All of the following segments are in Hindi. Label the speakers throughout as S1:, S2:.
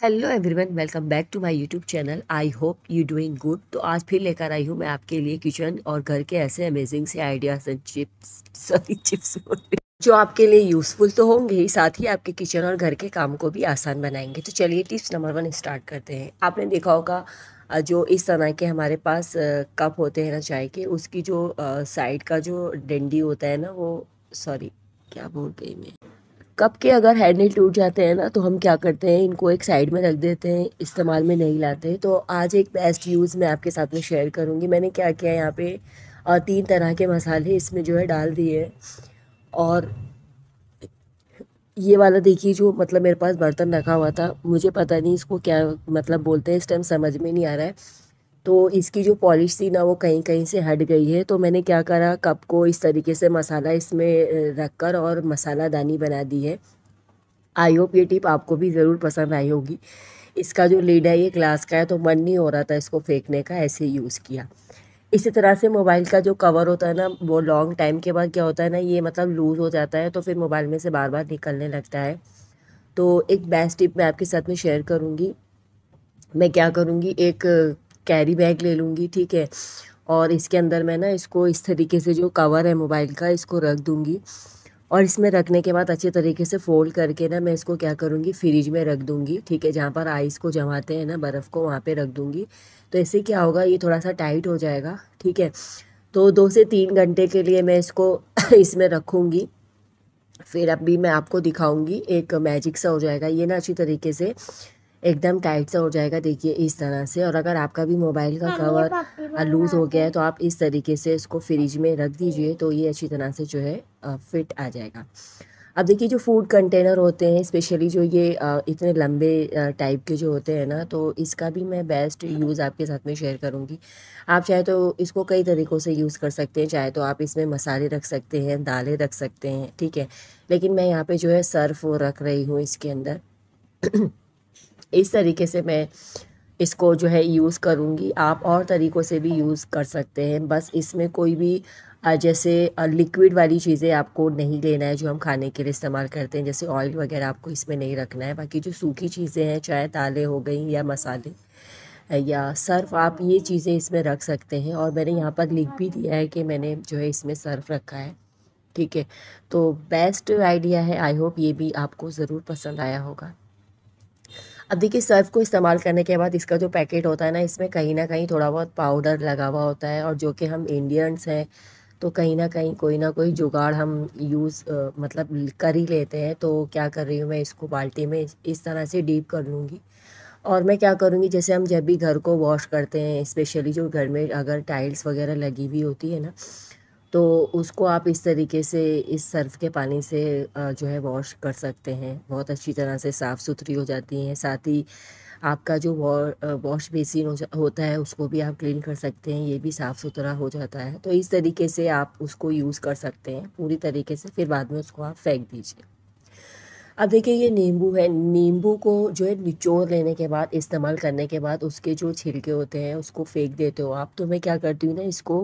S1: hello everyone welcome back to my YouTube channel I hope you doing good तो आज फिर लेकर आई हूँ मैं आपके लिए किचन और घर के ऐसे अमेजिंग से ideas and chips sorry chips जो आपके लिए यूज़फुल तो होंगे ही साथ ही आपके किचन और घर के काम को भी आसान बनाएंगे तो चलिए टिप्स नंबर वन स्टार्ट करते हैं आपने देखा होगा जो इस तरह के हमारे पास कप होते हैं ना चाय के उसकी जो साइड का जो डंडी होता है ना वो सॉरी क्या बोल गई मैं कप के अगर हैंडल टूट जाते हैं ना तो हम क्या करते हैं इनको एक साइड में रख देते हैं इस्तेमाल में नहीं लाते तो आज एक बेस्ट यूज़ मैं आपके साथ में शेयर करूँगी मैंने क्या किया यहाँ पे तीन तरह के मसाले इसमें जो है डाल दिए और ये वाला देखिए जो मतलब मेरे पास बर्तन रखा हुआ था मुझे पता नहीं इसको क्या मतलब बोलते हैं इस टाइम समझ में नहीं आ रहा है तो इसकी जो पॉलिश थी ना वो कहीं कहीं से हट गई है तो मैंने क्या करा कप को इस तरीके से मसाला इसमें रख कर और मसाला दानी बना दी है आई होप ये टिप आपको भी ज़रूर पसंद आई होगी इसका जो लीड है ये ग्लास का है तो मन नहीं हो रहा था इसको फेंकने का ऐसे यूज़ किया इसी तरह से मोबाइल का जो कवर होता है ना वो लॉन्ग टाइम के बाद क्या होता है ना ये मतलब लूज़ हो जाता है तो फिर मोबाइल में से बार बार निकलने लगता है तो एक बेस्ट टिप मैं आपके साथ में शेयर करूँगी मैं क्या करूँगी एक कैरी बैग ले लूँगी ठीक है और इसके अंदर मैं ना इसको इस तरीके से जो कवर है मोबाइल का इसको रख दूँगी और इसमें रखने के बाद अच्छे तरीके से फ़ोल्ड करके ना मैं इसको क्या करूँगी फ्रिज में रख दूँगी ठीक है जहाँ पर आइस को जमाते हैं ना बर्फ़ को वहाँ पे रख दूँगी तो इससे क्या होगा ये थोड़ा सा टाइट हो जाएगा ठीक है तो दो से तीन घंटे के लिए मैं इसको इसमें रखूँगी फिर अब भी मैं आपको दिखाऊँगी एक मैजिक सा हो जाएगा ये ना अच्छी तरीके से एकदम टाइट सा हो जाएगा देखिए इस तरह से और अगर आपका भी मोबाइल का कवर हाँ, लूज़ हो गया है तो आप इस तरीके से इसको फ्रिज में रख दीजिए तो ये अच्छी तरह से जो है फिट आ जाएगा अब देखिए जो फूड कंटेनर होते हैं स्पेशली जो ये इतने लंबे टाइप के जो होते हैं ना तो इसका भी मैं बेस्ट यूज़ आपके साथ में शेयर करूँगी आप चाहे तो इसको कई तरीक़ों से यूज़ कर सकते हैं चाहे तो आप इसमें मसाले रख सकते हैं दालें रख सकते हैं ठीक है लेकिन मैं यहाँ पे जो है सर्फ रख रही हूँ इसके अंदर इस तरीके से मैं इसको जो है यूज़ करूँगी आप और तरीक़ों से भी यूज़ कर सकते हैं बस इसमें कोई भी जैसे लिक्विड वाली चीज़ें आपको नहीं लेना है जो हम खाने के लिए इस्तेमाल करते हैं जैसे ऑयल वगैरह आपको इसमें नहीं रखना है बाकी जो सूखी चीज़ें हैं चाहे दालें हो गई या मसाले या सर्फ़ आप ये चीज़ें इसमें रख सकते हैं और मैंने यहाँ पर लिख भी दिया है कि मैंने जो है इसमें सर्फ़ रखा है ठीक है तो बेस्ट आइडिया है आई होप ये भी आपको ज़रूर पसंद आया होगा अब देखिए सर्फ को इस्तेमाल करने के बाद इसका जो पैकेट होता है ना इसमें कहीं ना कहीं थोड़ा बहुत पाउडर लगा हुआ होता है और जो कि हम इंडियंस हैं तो कहीं ना कहीं कोई ना कोई जुगाड़ हम यूज़ मतलब कर ही लेते हैं तो क्या कर रही हूँ मैं इसको बाल्टी में इस तरह से डीप कर लूँगी और मैं क्या करूँगी जैसे हम जब भी घर को वॉश करते हैं स्पेशली जो घर में अगर टाइल्स वगैरह लगी हुई होती है ना तो उसको आप इस तरीके से इस सर्फ के पानी से जो है वॉश कर सकते हैं बहुत अच्छी तरह से साफ़ सुथरी हो जाती हैं साथ ही आपका जो वॉश बेसिन हो होता है उसको भी आप क्लीन कर सकते हैं ये भी साफ़ सुथरा हो जाता है तो इस तरीके से आप उसको यूज़ कर सकते हैं पूरी तरीके से फिर बाद में उसको आप फेंक दीजिए अब देखिए ये नींबू है नींबू को जो है निचोड़ लेने के बाद इस्तेमाल करने के बाद उसके जो छिलके होते हैं उसको फेंक देते हो आप तो मैं क्या करती हूँ ना इसको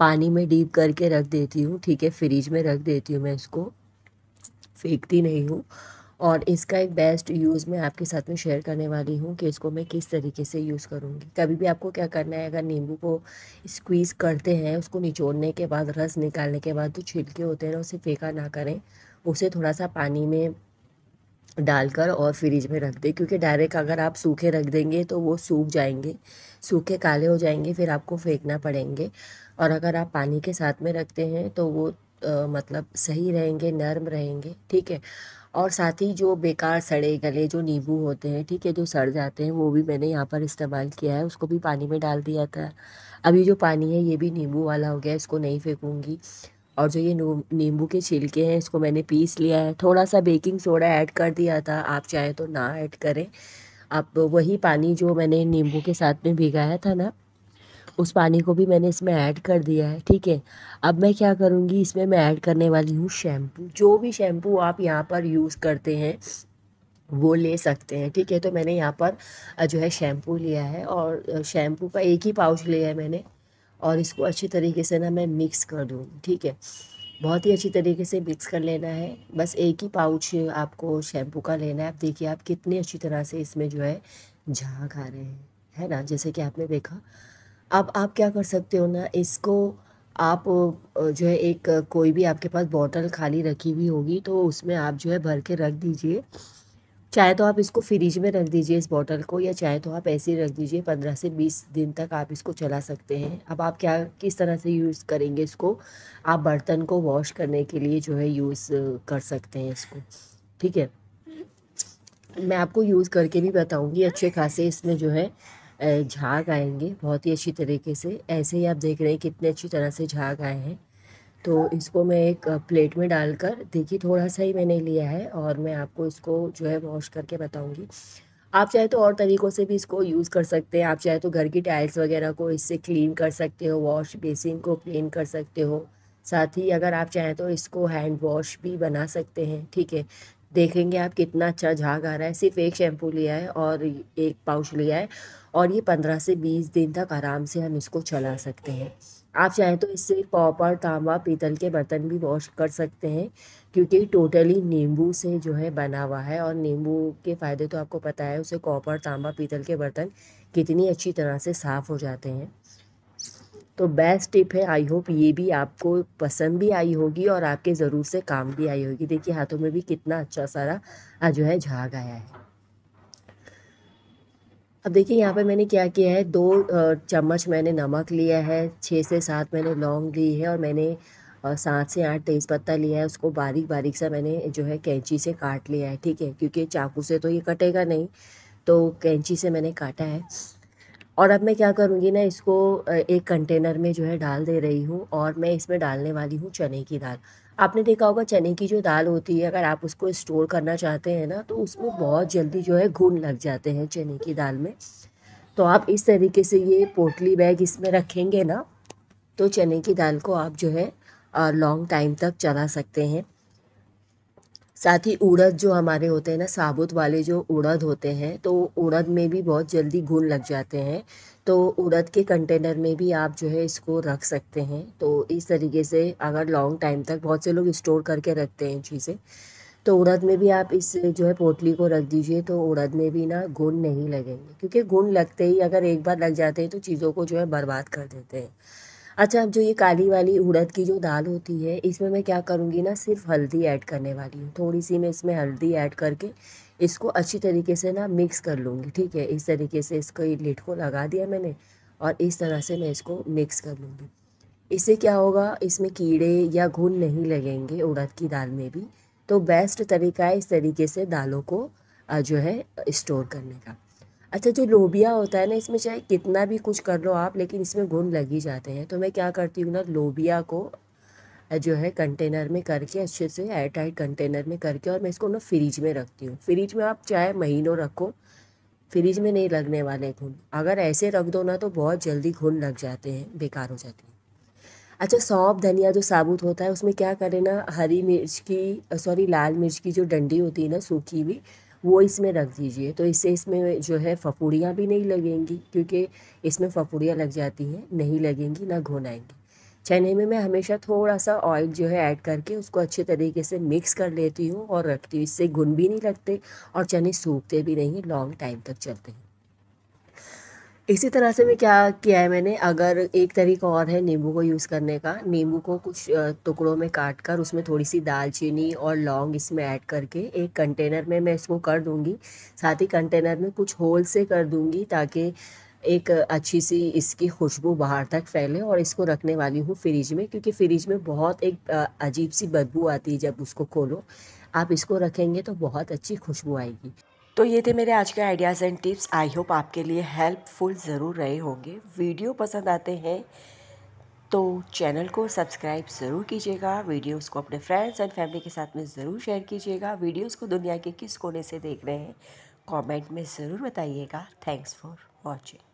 S1: पानी में डीप करके रख देती हूँ ठीक है फ्रिज में रख देती हूँ मैं इसको फेंकती नहीं हूँ और इसका एक बेस्ट यूज़ मैं आपके साथ में शेयर करने वाली हूँ कि इसको मैं किस तरीके से यूज़ करूँगी कभी भी आपको क्या करना है अगर नींबू को स्क्वीज़ करते हैं उसको निचोड़ने के बाद रस निकालने के बाद जो छिलके होते हैं ना उसे फेंका ना करें उसे थोड़ा सा पानी में डालकर और फ्रिज में रख दें क्योंकि डायरेक्ट अगर आप सूखे रख देंगे तो वो सूख जाएंगे सूखे काले हो जाएंगे फिर आपको फेंकना पड़ेंगे और अगर आप पानी के साथ में रखते हैं तो वो आ, मतलब सही रहेंगे नर्म रहेंगे ठीक है और साथ ही जो बेकार सड़े गले जो नींबू होते हैं ठीक है जो सड़ जाते हैं वो भी मैंने यहाँ पर इस्तेमाल किया है उसको भी पानी में डाल दिया था अभी जो पानी है ये भी नींबू वाला हो गया इसको नहीं फेंकूँगी और जो ये नींबू के छिलके हैं इसको मैंने पीस लिया है थोड़ा सा बेकिंग सोडा ऐड कर दिया था आप चाहे तो ना ऐड करें आप वही पानी जो मैंने नींबू के साथ में भिगाया था ना उस पानी को भी मैंने इसमें ऐड कर दिया है ठीक है अब मैं क्या करूँगी इसमें मैं ऐड करने वाली हूँ शैम्पू जो भी शैम्पू आप यहाँ पर यूज़ करते हैं वो ले सकते हैं ठीक है तो मैंने यहाँ पर जो है शैम्पू लिया है और शैम्पू का एक ही पाउच लिया है मैंने और इसको अच्छी तरीके से ना मैं मिक्स कर दूँ ठीक है बहुत ही अच्छी तरीके से मिक्स कर लेना है बस एक ही पाउच आपको शैम्पू का लेना है आप देखिए आप कितनी अच्छी तरह से इसमें जो है झाँक आ रहे हैं है ना जैसे कि आपने देखा अब आप क्या कर सकते हो ना इसको आप जो है एक कोई भी आपके पास बॉटल खाली रखी हुई होगी तो उसमें आप जो है भर के रख दीजिए चाहे तो आप इसको फ्रिज में रख दीजिए इस बॉटल को या चाहे तो आप ऐसे ही रख दीजिए पंद्रह से बीस दिन तक आप इसको चला सकते हैं अब आप क्या किस तरह से यूज़ करेंगे इसको आप बर्तन को वॉश करने के लिए जो है यूज़ कर सकते हैं इसको ठीक है मैं आपको यूज़ करके भी बताऊँगी अच्छे खासे इसमें जो है झाग आएंगे बहुत ही अच्छी तरीके से ऐसे ही आप देख रहे हैं कितने अच्छी तरह से झाग आए हैं तो इसको मैं एक प्लेट में डालकर देखिए थोड़ा सा ही मैंने लिया है और मैं आपको इसको जो है वॉश करके बताऊँगी आप चाहे तो और तरीक़ों से भी इसको यूज़ कर सकते हैं आप चाहे तो घर की टाइल्स वगैरह को इससे क्लीन कर सकते हो वॉश बेसिन को क्लीन कर सकते हो साथ ही अगर आप चाहें तो इसको हैंड वॉश भी बना सकते हैं ठीक है देखेंगे आप कितना अच्छा झाग आ रहा है सिर्फ एक शैम्पू लिया है और एक पाउच लिया है और ये पंद्रह से बीस दिन तक आराम से हम इसको चला सकते हैं आप चाहें तो इससे कॉपर तांबा पीतल के बर्तन भी वॉश कर सकते हैं क्योंकि टोटली नींबू से जो है बना हुआ है और नींबू के फ़ायदे तो आपको पता है उसे कॉपर तांबा पीतल के बर्तन कितनी अच्छी तरह से साफ़ हो जाते हैं तो बेस्ट टिप है आई होप ये भी आपको पसंद भी आई होगी और आपके ज़रूर से काम भी आई होगी देखिए हाथों में भी कितना अच्छा सारा जो है झाग आया है अब देखिए यहाँ पे मैंने क्या किया है दो चम्मच मैंने नमक लिया है छः से सात मैंने लौंग ली है और मैंने सात से आठ तेज़पत्ता लिया है उसको बारीक बारीक सा मैंने जो है कैंची से काट लिया है ठीक है क्योंकि चाकू से तो ये कटेगा नहीं तो कैंची से मैंने काटा है और अब मैं क्या करूँगी ना इसको एक कंटेनर में जो है डाल दे रही हूँ और मैं इसमें डालने वाली हूँ चने की दाल आपने देखा होगा चने की जो दाल होती है अगर आप उसको स्टोर करना चाहते हैं ना तो उसमें बहुत जल्दी जो है घुन लग जाते हैं चने की दाल में तो आप इस तरीके से ये पोटली बैग इसमें रखेंगे ना तो चने की दाल को आप जो है लॉन्ग टाइम तक चला सकते हैं साथ ही उड़द जो हमारे होते हैं ना साबुत वाले जो उड़द होते हैं तो उड़द में भी बहुत जल्दी घुन लग जाते हैं तो उड़द के कंटेनर में भी आप जो है इसको रख सकते हैं तो इस तरीके से अगर लॉन्ग टाइम तक बहुत से लोग स्टोर करके रखते हैं चीज़ें तो उड़द में भी आप इस जो है पोटली को रख दीजिए तो उड़द में भी ना घुन नहीं लगेंगे क्योंकि घुन लगते ही अगर एक बार लग जाते हैं तो चीज़ों को जो है बर्बाद कर देते हैं अच्छा अब जो ये काली वाली उड़द की जो दाल होती है इसमें मैं क्या करूँगी ना सिर्फ हल्दी ऐड करने वाली हूँ थोड़ी सी मैं इसमें हल्दी ऐड करके इसको अच्छी तरीके से ना मिक्स कर लूँगी ठीक है इस तरीके से इसको लिट को लगा दिया मैंने और इस तरह से मैं इसको मिक्स कर लूँगी इससे क्या होगा इसमें कीड़े या घुन नहीं लगेंगे उड़द की दाल में भी तो बेस्ट तरीका है इस तरीके से दालों को जो है स्टोर करने का अच्छा जो लोबिया होता है ना इसमें चाहे कितना भी कुछ कर लो आप लेकिन इसमें गुण लग ही जाते हैं तो मैं क्या करती हूँ ना लोबिया को जो है कंटेनर में करके अच्छे से एयर टाइट कंटेनर में करके और मैं इसको ना फ्रिज में रखती हूँ फ्रिज में आप चाहे महीनों रखो फ्रिज में नहीं लगने वाले घुन अगर ऐसे रख दो ना तो बहुत जल्दी घुन लग जाते हैं बेकार हो जाते हैं अच्छा सौंप धनिया जो साबुत होता है उसमें क्या करें ना हरी मिर्च की सॉरी लाल मिर्च की जो डंडी होती है ना सूखी हुई वो इसमें रख दीजिए तो इससे इसमें जो है फफूड़ियाँ भी नहीं लगेंगी क्योंकि इसमें फफूड़ियाँ लग जाती हैं नहीं लगेंगी ना घुनाएंगी चने में मैं हमेशा थोड़ा सा ऑयल जो है ऐड करके उसको अच्छे तरीके से मिक्स कर लेती हूँ और रखती हूँ इससे घुन भी नहीं लगते और चने सूखते भी नहीं लॉन्ग टाइम तक चलते हैं इसी तरह से मैं क्या किया है मैंने अगर एक तरीका और है नींबू को यूज़ करने का नींबू को कुछ टुकड़ों में काट कर उसमें थोड़ी सी दालचीनी और लौंग इसमें ऐड करके एक कंटेनर में मैं इसको कर दूँगी साथ ही कंटेनर में कुछ होल से कर दूँगी ताकि एक अच्छी सी इसकी खुशबू बाहर तक फैले और इसको रखने वाली हूँ फ्रिज में क्योंकि फ्रिज में बहुत एक अजीब सी बदबू आती है जब उसको खोलो आप इसको रखेंगे तो बहुत अच्छी खुशबू आएगी तो ये थे मेरे आज के ideas and tips I hope आपके लिए हेल्पफुल ज़रूर रहे होंगे वीडियो पसंद आते हैं तो चैनल को सब्सक्राइब ज़रूर कीजिएगा वीडियोस को अपने फ्रेंड्स एंड फैमिली के साथ में ज़रूर शेयर कीजिएगा वीडियोस को दुनिया के किस कोने से देख रहे हैं कमेंट में ज़रूर बताइएगा थैंक्स फॉर वॉचिंग